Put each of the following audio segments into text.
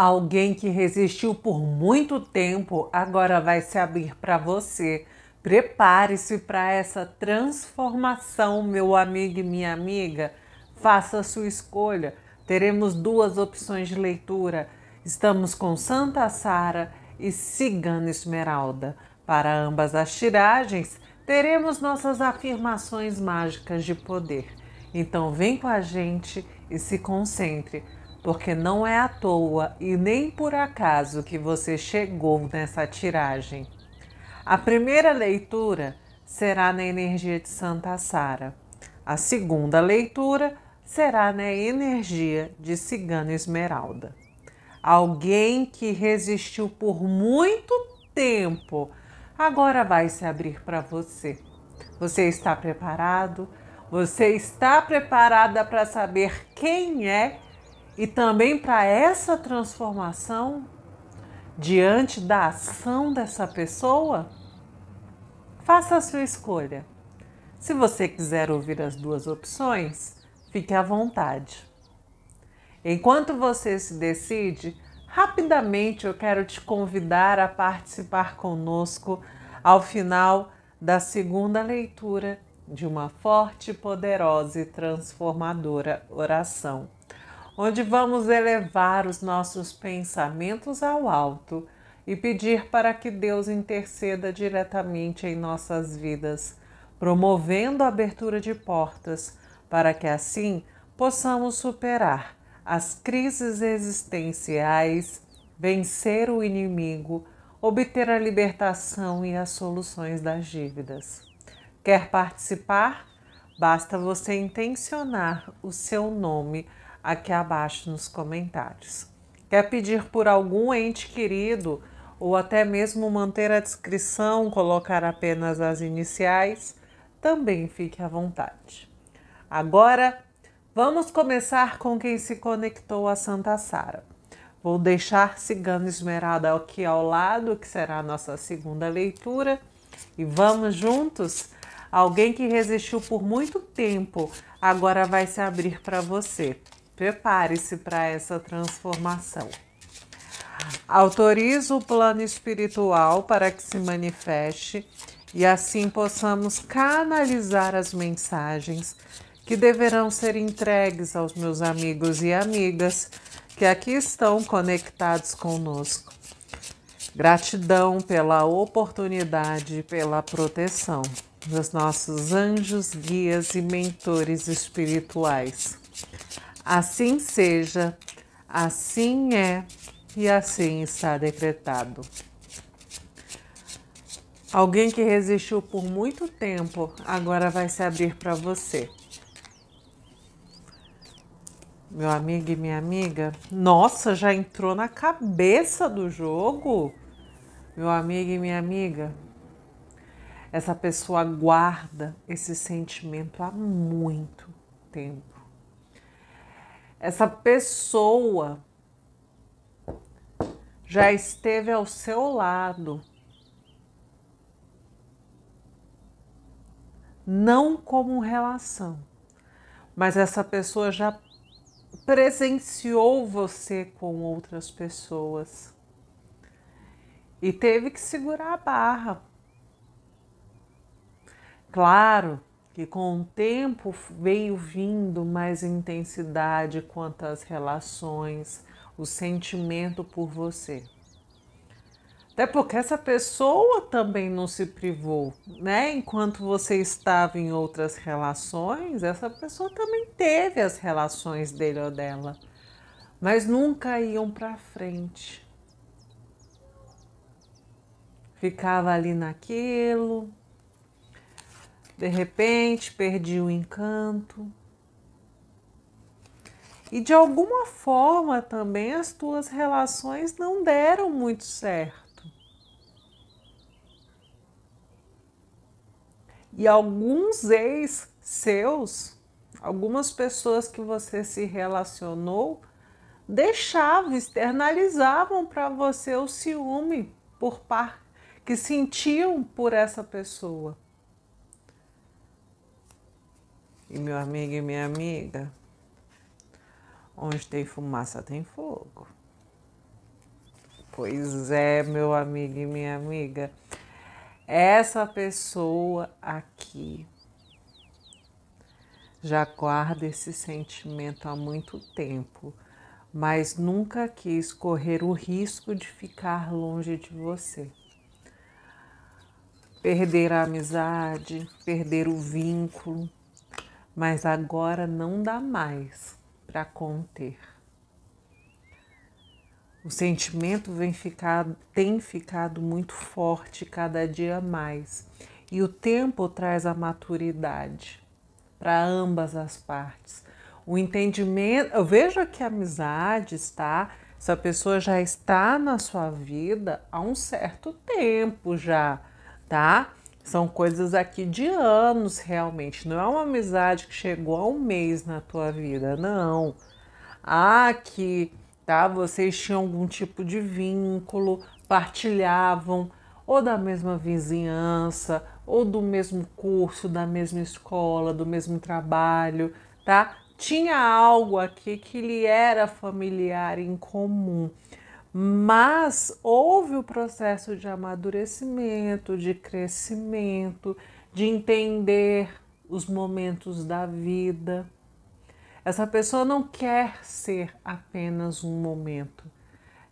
Alguém que resistiu por muito tempo agora vai se abrir para você. Prepare-se para essa transformação, meu amigo e minha amiga. Faça a sua escolha. Teremos duas opções de leitura. Estamos com Santa Sara e Cigana Esmeralda. Para ambas as tiragens, teremos nossas afirmações mágicas de poder. Então, vem com a gente e se concentre porque não é à toa e nem por acaso que você chegou nessa tiragem. A primeira leitura será na energia de Santa Sara. A segunda leitura será na energia de Cigano Esmeralda. Alguém que resistiu por muito tempo agora vai se abrir para você. Você está preparado? Você está preparada para saber quem é e também para essa transformação diante da ação dessa pessoa, faça a sua escolha. Se você quiser ouvir as duas opções, fique à vontade. Enquanto você se decide, rapidamente eu quero te convidar a participar conosco ao final da segunda leitura de uma forte, poderosa e transformadora oração onde vamos elevar os nossos pensamentos ao alto e pedir para que Deus interceda diretamente em nossas vidas, promovendo a abertura de portas, para que assim possamos superar as crises existenciais, vencer o inimigo, obter a libertação e as soluções das dívidas. Quer participar? Basta você intencionar o seu nome aqui abaixo nos comentários. Quer pedir por algum ente querido ou até mesmo manter a descrição, colocar apenas as iniciais? Também fique à vontade. Agora, vamos começar com quem se conectou a Santa Sara. Vou deixar Cigano Esmeralda aqui ao lado, que será a nossa segunda leitura, e vamos juntos? Alguém que resistiu por muito tempo agora vai se abrir para você. Prepare-se para essa transformação. Autorizo o plano espiritual para que se manifeste e assim possamos canalizar as mensagens que deverão ser entregues aos meus amigos e amigas que aqui estão conectados conosco. Gratidão pela oportunidade e pela proteção dos nossos anjos, guias e mentores espirituais. Assim seja, assim é e assim está decretado. Alguém que resistiu por muito tempo agora vai se abrir para você. Meu amigo e minha amiga, nossa, já entrou na cabeça do jogo. Meu amigo e minha amiga, essa pessoa guarda esse sentimento há muito tempo essa pessoa já esteve ao seu lado. Não como relação, mas essa pessoa já presenciou você com outras pessoas e teve que segurar a barra. Claro que com o tempo veio vindo mais intensidade quanto às relações, o sentimento por você. Até porque essa pessoa também não se privou, né? Enquanto você estava em outras relações, essa pessoa também teve as relações dele ou dela, mas nunca iam para frente. Ficava ali naquilo, de repente, perdi o encanto. E de alguma forma também as tuas relações não deram muito certo. E alguns ex seus, algumas pessoas que você se relacionou, deixavam, externalizavam para você o ciúme por par que sentiam por essa pessoa. E meu amigo e minha amiga, onde tem fumaça tem fogo. Pois é, meu amigo e minha amiga, essa pessoa aqui já guarda esse sentimento há muito tempo, mas nunca quis correr o risco de ficar longe de você. Perder a amizade, perder o vínculo, mas agora não dá mais para conter. O sentimento vem ficado, tem ficado muito forte cada dia mais, e o tempo traz a maturidade para ambas as partes. O entendimento, eu vejo aqui amizade está, Essa pessoa já está na sua vida há um certo tempo já, tá? São coisas aqui de anos realmente, não é uma amizade que chegou a um mês na tua vida, não. Há que, tá? Vocês tinham algum tipo de vínculo, partilhavam ou da mesma vizinhança, ou do mesmo curso, da mesma escola, do mesmo trabalho, tá? Tinha algo aqui que lhe era familiar em comum mas houve o processo de amadurecimento, de crescimento, de entender os momentos da vida. Essa pessoa não quer ser apenas um momento,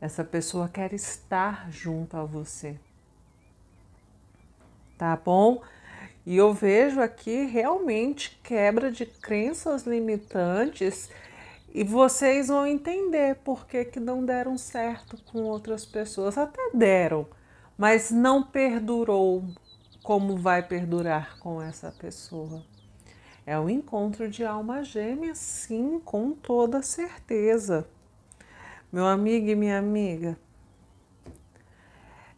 essa pessoa quer estar junto a você. Tá bom? E eu vejo aqui realmente quebra de crenças limitantes e vocês vão entender por que, que não deram certo com outras pessoas. Até deram, mas não perdurou como vai perdurar com essa pessoa. É um encontro de alma gêmea, sim, com toda certeza. Meu amigo e minha amiga,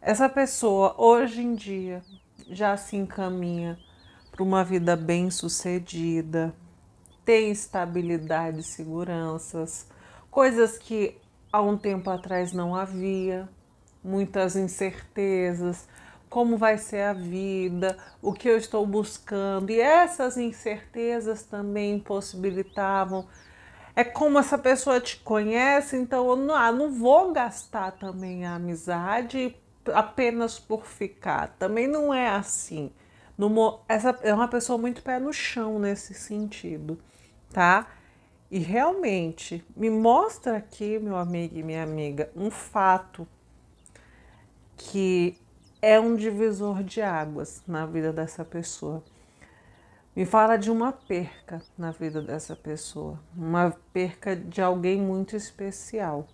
essa pessoa hoje em dia já se encaminha para uma vida bem-sucedida, ter estabilidade, seguranças, coisas que há um tempo atrás não havia, muitas incertezas, como vai ser a vida, o que eu estou buscando. E essas incertezas também possibilitavam. É como essa pessoa te conhece, então eu não, ah, não vou gastar também a amizade apenas por ficar. Também não é assim. No, essa é uma pessoa muito pé no chão nesse sentido tá? E realmente, me mostra aqui, meu amigo e minha amiga, um fato que é um divisor de águas na vida dessa pessoa. Me fala de uma perca na vida dessa pessoa, uma perca de alguém muito especial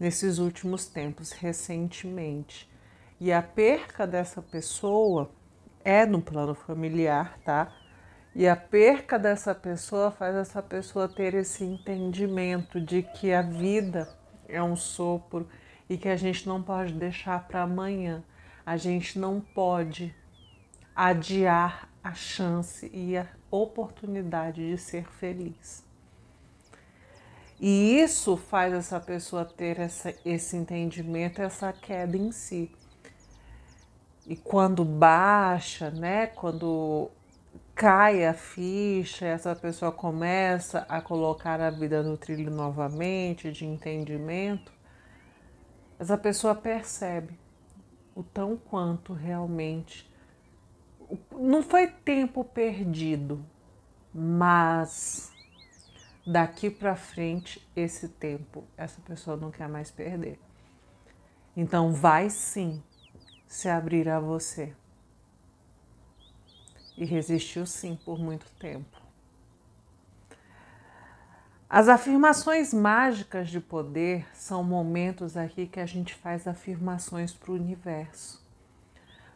nesses últimos tempos, recentemente. E a perca dessa pessoa é no plano familiar, tá? E a perca dessa pessoa faz essa pessoa ter esse entendimento de que a vida é um sopro e que a gente não pode deixar para amanhã. A gente não pode adiar a chance e a oportunidade de ser feliz. E isso faz essa pessoa ter essa, esse entendimento, essa queda em si. E quando baixa, né? Quando cai a ficha, essa pessoa começa a colocar a vida no trilho novamente, de entendimento, essa pessoa percebe o tão quanto realmente. Não foi tempo perdido, mas daqui para frente esse tempo essa pessoa não quer mais perder. Então vai sim se abrir a você e resistiu sim por muito tempo. As afirmações mágicas de poder são momentos aqui que a gente faz afirmações para o universo,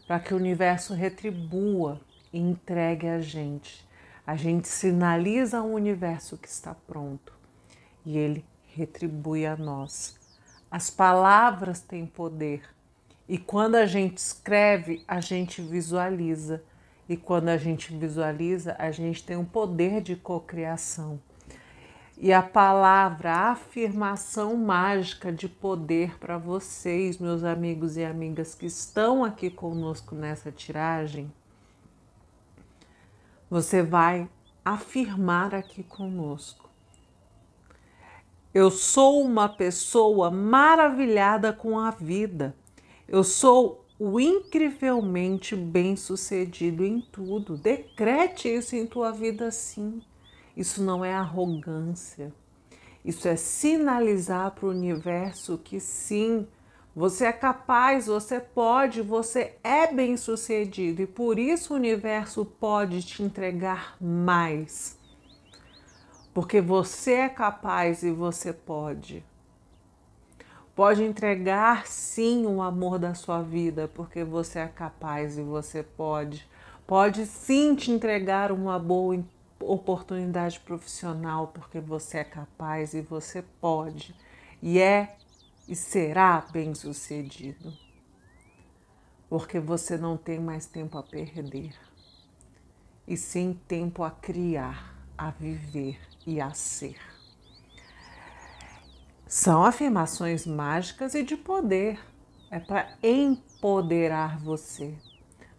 para que o universo retribua e entregue a gente. A gente sinaliza ao universo que está pronto e ele retribui a nós. As palavras têm poder e quando a gente escreve, a gente visualiza e quando a gente visualiza, a gente tem um poder de cocriação. E a palavra, a afirmação mágica de poder para vocês, meus amigos e amigas que estão aqui conosco nessa tiragem, você vai afirmar aqui conosco. Eu sou uma pessoa maravilhada com a vida. Eu sou o incrivelmente bem-sucedido em tudo. Decrete isso em tua vida sim. Isso não é arrogância. Isso é sinalizar para o universo que sim, você é capaz, você pode, você é bem-sucedido e por isso o universo pode te entregar mais. Porque você é capaz e você pode pode entregar sim o amor da sua vida, porque você é capaz e você pode. Pode sim te entregar uma boa oportunidade profissional, porque você é capaz e você pode. E é e será bem-sucedido. Porque você não tem mais tempo a perder. E sim tempo a criar, a viver e a ser. São afirmações mágicas e de poder. É para empoderar você.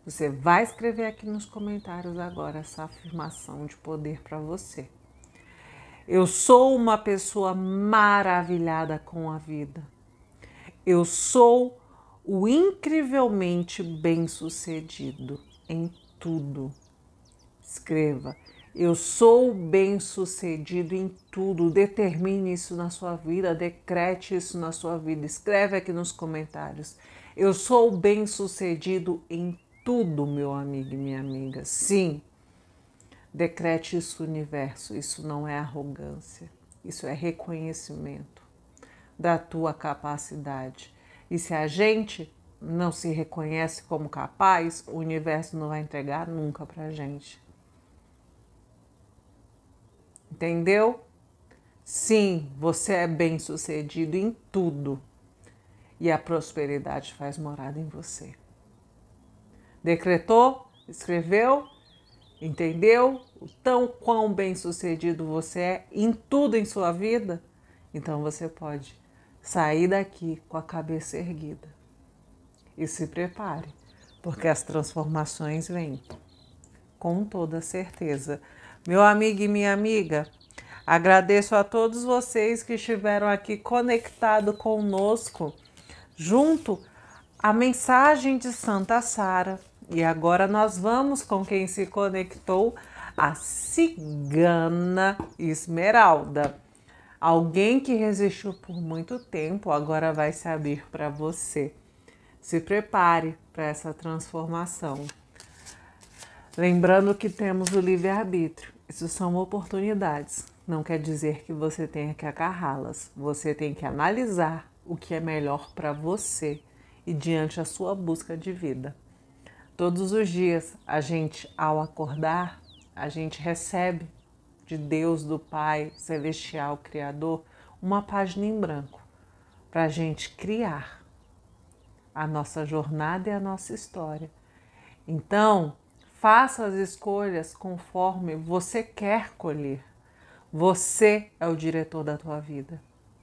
Você vai escrever aqui nos comentários agora essa afirmação de poder para você. Eu sou uma pessoa maravilhada com a vida. Eu sou o incrivelmente bem-sucedido em tudo. Escreva. Eu sou bem-sucedido em tudo. Determine isso na sua vida, decrete isso na sua vida. Escreve aqui nos comentários. Eu sou bem-sucedido em tudo, meu amigo e minha amiga. Sim. Decrete isso, universo. Isso não é arrogância. Isso é reconhecimento da tua capacidade. E se a gente não se reconhece como capaz, o universo não vai entregar nunca para gente entendeu? Sim, você é bem sucedido em tudo e a prosperidade faz morada em você. Decretou, escreveu, entendeu o tão quão bem sucedido você é em tudo em sua vida? Então você pode sair daqui com a cabeça erguida e se prepare, porque as transformações vêm com toda certeza. Meu amigo e minha amiga, agradeço a todos vocês que estiveram aqui conectado conosco, junto à mensagem de Santa Sara. E agora nós vamos com quem se conectou, a cigana Esmeralda. Alguém que resistiu por muito tempo agora vai se abrir para você. Se prepare para essa transformação. Lembrando que temos o livre-arbítrio isso são oportunidades. Não quer dizer que você tenha que agarrá-las. Você tem que analisar o que é melhor para você e diante a sua busca de vida. Todos os dias, a gente ao acordar, a gente recebe de Deus, do Pai Celestial Criador, uma página em branco para a gente criar a nossa jornada e a nossa história. Então, Faça as escolhas conforme você quer colher. Você é o diretor da tua vida.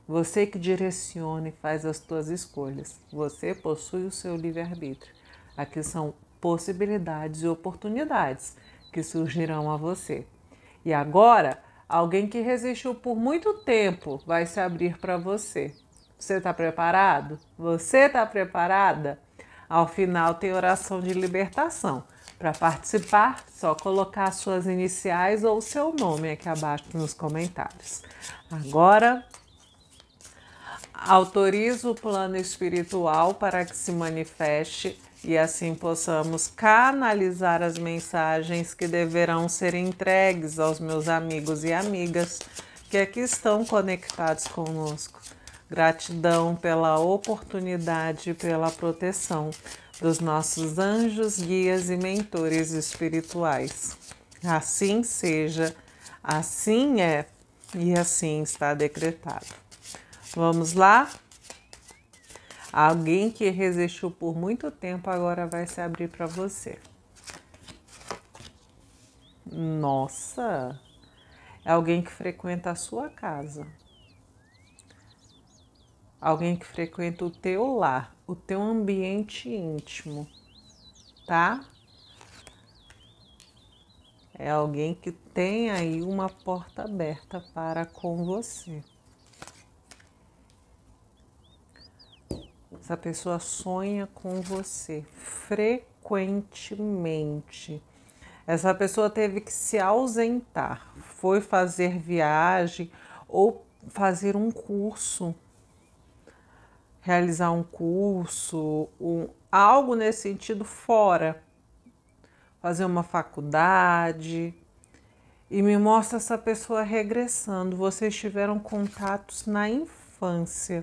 Você que direciona e faz as tuas escolhas. Você possui o seu livre-arbítrio. Aqui são possibilidades e oportunidades que surgirão a você. E agora, alguém que resistiu por muito tempo vai se abrir para você. Você está preparado? Você está preparada? Ao final tem oração de libertação. Para participar, só colocar suas iniciais ou seu nome aqui abaixo nos comentários. Agora, autorizo o plano espiritual para que se manifeste e assim possamos canalizar as mensagens que deverão ser entregues aos meus amigos e amigas que aqui estão conectados conosco. Gratidão pela oportunidade e pela proteção dos nossos anjos, guias e mentores espirituais. Assim seja, assim é e assim está decretado. Vamos lá? Alguém que resistiu por muito tempo agora vai se abrir para você. Nossa! É alguém que frequenta a sua casa. Alguém que frequenta o teu lar o teu ambiente íntimo, tá? É alguém que tem aí uma porta aberta para com você. Essa pessoa sonha com você frequentemente. Essa pessoa teve que se ausentar, foi fazer viagem ou fazer um curso realizar um curso, um, algo nesse sentido fora, fazer uma faculdade. E me mostra essa pessoa regressando. Vocês tiveram contatos na infância,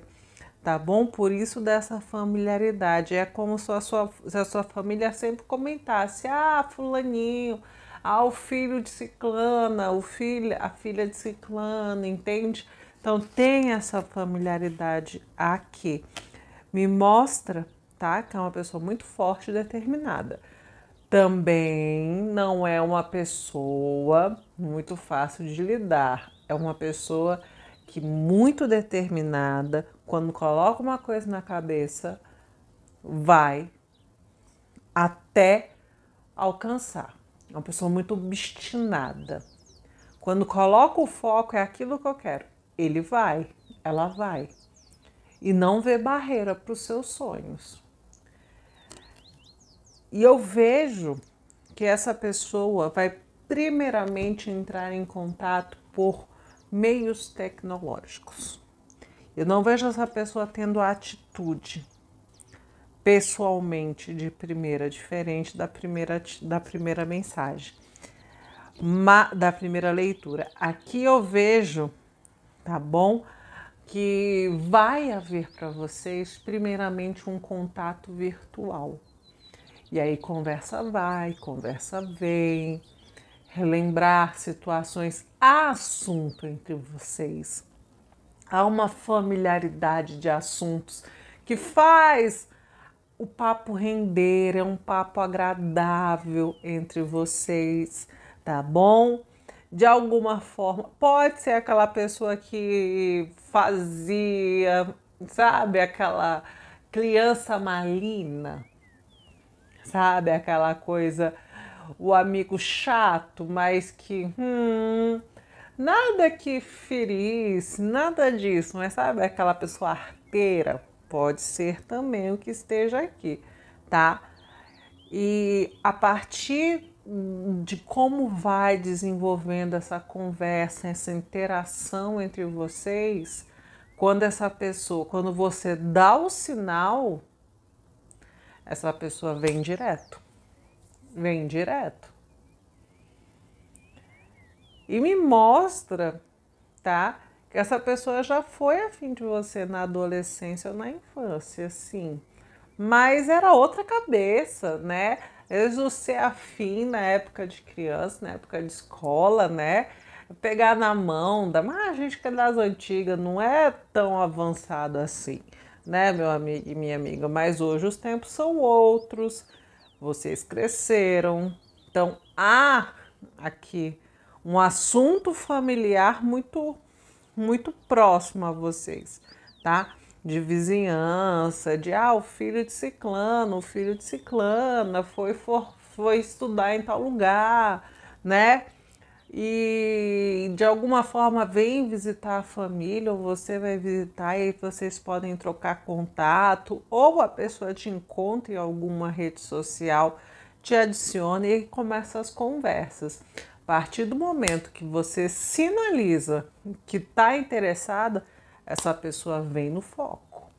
tá bom? Por isso dessa familiaridade. É como se a sua, se a sua família sempre comentasse: ah, fulaninho, ah, o filho de ciclana, o filho, a filha de ciclana, entende? Então tem essa familiaridade aqui. Me mostra, tá, que é uma pessoa muito forte e determinada. Também não é uma pessoa muito fácil de lidar. É uma pessoa que muito determinada, quando coloca uma coisa na cabeça, vai até alcançar. É uma pessoa muito obstinada. Quando coloca o foco, é aquilo que eu quero ele vai, ela vai. E não vê barreira para os seus sonhos. E eu vejo que essa pessoa vai primeiramente entrar em contato por meios tecnológicos. Eu não vejo essa pessoa tendo atitude pessoalmente de primeira, diferente da primeira, da primeira mensagem, Ma, da primeira leitura. Aqui eu vejo tá bom? Que vai haver para vocês, primeiramente, um contato virtual. E aí, conversa vai, conversa vem, relembrar situações, há assunto entre vocês. Há uma familiaridade de assuntos que faz o papo render, é um papo agradável entre vocês, tá bom? de alguma forma. Pode ser aquela pessoa que fazia, sabe, aquela criança malina, sabe, aquela coisa, o amigo chato, mas que. Hum, nada que ferisse, nada disso, mas sabe, aquela pessoa arteira. Pode ser também o que esteja aqui, tá? E a partir de como vai desenvolvendo essa conversa, essa interação entre vocês, quando essa pessoa, quando você dá o sinal, essa pessoa vem direto. Vem direto. E me mostra, tá? Que essa pessoa já foi afim de você na adolescência ou na infância, sim mas era outra cabeça, né? Eu ser afim na época de criança, na época de escola, né? Pegar na mão, da, mas ah, a gente que é das antigas não é tão avançado assim, né, meu amigo e minha amiga? Mas hoje os tempos são outros, vocês cresceram, então há aqui um assunto familiar muito, muito próximo a vocês, tá? de vizinhança, de ah, o filho de ciclano, o filho de ciclana foi, for, foi estudar em tal lugar, né? E de alguma forma vem visitar a família, ou você vai visitar e vocês podem trocar contato, ou a pessoa te encontra em alguma rede social, te adiciona e começa as conversas. A partir do momento que você sinaliza que está interessada, essa pessoa vem no foco.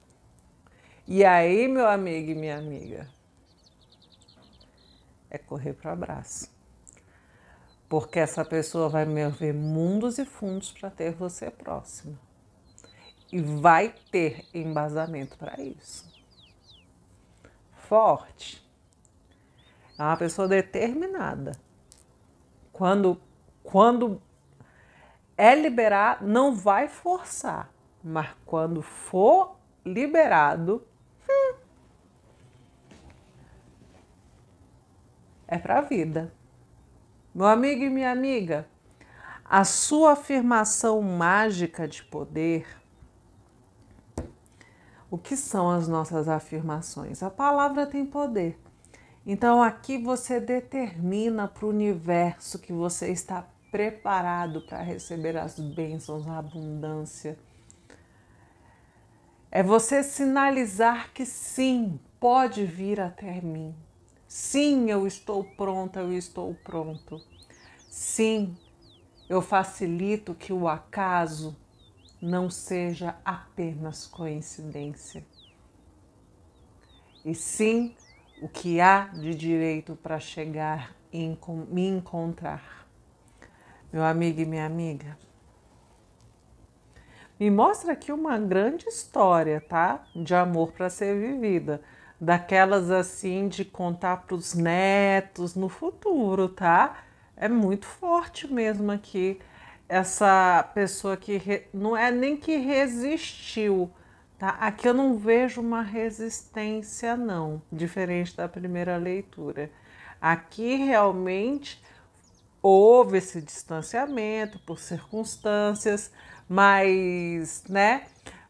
E aí, meu amigo e minha amiga, é correr para o abraço. Porque essa pessoa vai mover mundos e fundos para ter você próxima. E vai ter embasamento para isso. Forte. É uma pessoa determinada. Quando, quando é liberar, não vai forçar. Mas quando for liberado, hum, é para a vida. Meu amigo e minha amiga, a sua afirmação mágica de poder. O que são as nossas afirmações? A palavra tem poder. Então aqui você determina para o universo que você está preparado para receber as bênçãos, a abundância é você sinalizar que sim, pode vir até mim. Sim, eu estou pronta, eu estou pronto. Sim, eu facilito que o acaso não seja apenas coincidência. E sim, o que há de direito para chegar e me encontrar. Meu amigo e minha amiga, e mostra aqui uma grande história, tá? De amor para ser vivida. Daquelas assim de contar para os netos no futuro, tá? É muito forte mesmo aqui essa pessoa que re... não é nem que resistiu, tá? Aqui eu não vejo uma resistência não, diferente da primeira leitura. Aqui realmente houve esse distanciamento por circunstâncias, mas, né,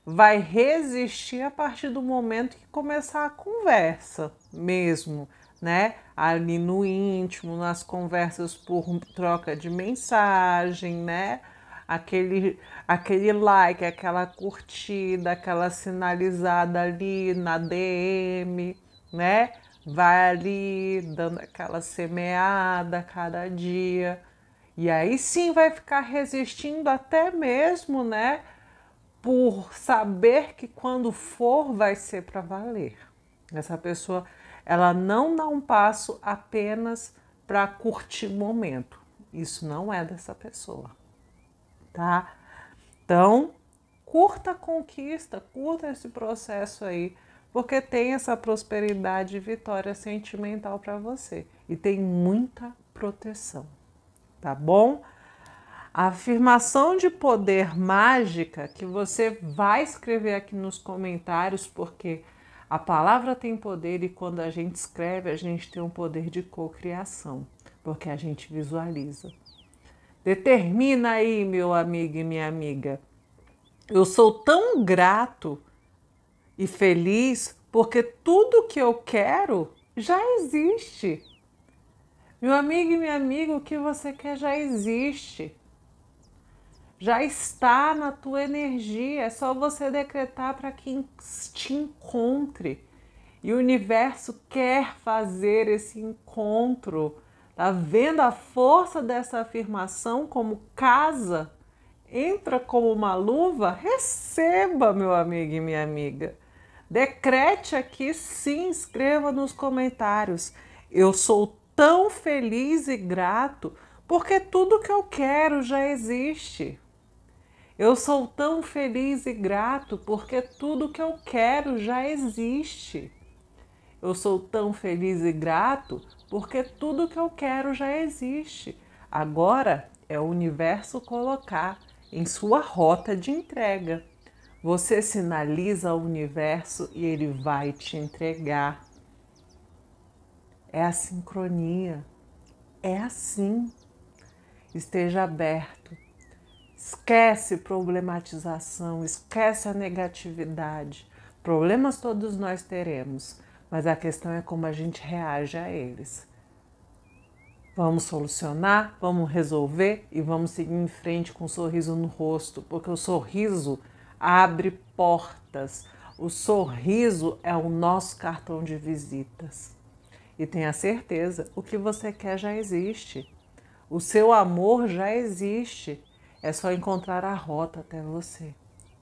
vai resistir a partir do momento que começar a conversa mesmo, né? Ali no íntimo, nas conversas por troca de mensagem, né? Aquele, aquele like, aquela curtida, aquela sinalizada ali na DM, né? Vai ali dando aquela semeada cada dia e aí sim vai ficar resistindo até mesmo, né? Por saber que quando for vai ser para valer. Essa pessoa, ela não dá um passo apenas para curtir o momento. Isso não é dessa pessoa, tá? Então, curta a conquista, curta esse processo aí, porque tem essa prosperidade e vitória sentimental para você e tem muita proteção tá bom? A afirmação de poder mágica que você vai escrever aqui nos comentários, porque a palavra tem poder e quando a gente escreve, a gente tem um poder de cocriação, porque a gente visualiza. Determina aí, meu amigo e minha amiga. Eu sou tão grato e feliz porque tudo que eu quero já existe. Meu amigo e minha amiga, o que você quer já existe. Já está na tua energia, é só você decretar para que te encontre. E o universo quer fazer esse encontro. Tá vendo a força dessa afirmação como casa? Entra como uma luva? Receba, meu amigo e minha amiga. Decrete aqui se inscreva nos comentários. Eu sou tão feliz e grato porque tudo que eu quero já existe. Eu sou tão feliz e grato porque tudo que eu quero já existe. Eu sou tão feliz e grato porque tudo que eu quero já existe. Agora é o universo colocar em sua rota de entrega. Você sinaliza ao universo e ele vai te entregar é a sincronia. É assim. Esteja aberto. Esquece problematização, esquece a negatividade. Problemas todos nós teremos, mas a questão é como a gente reage a eles. Vamos solucionar, vamos resolver e vamos seguir em frente com um sorriso no rosto, porque o sorriso abre portas. O sorriso é o nosso cartão de visitas. E tenha certeza, o que você quer já existe. O seu amor já existe. É só encontrar a rota até você.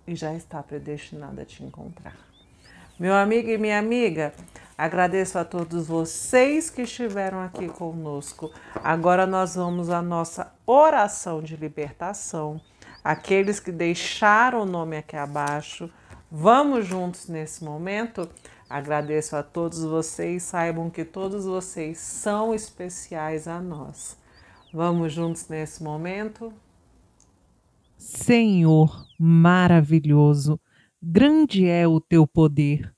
E já está predestinado a te encontrar. Meu amigo e minha amiga, agradeço a todos vocês que estiveram aqui conosco. Agora nós vamos à nossa oração de libertação. Aqueles que deixaram o nome aqui abaixo, vamos juntos nesse momento Agradeço a todos vocês, saibam que todos vocês são especiais a nós. Vamos juntos nesse momento? Senhor maravilhoso, grande é o teu poder.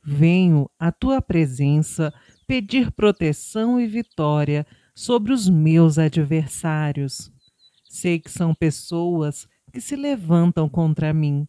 Venho à tua presença pedir proteção e vitória sobre os meus adversários. Sei que são pessoas que se levantam contra mim,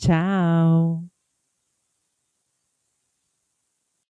Tchau!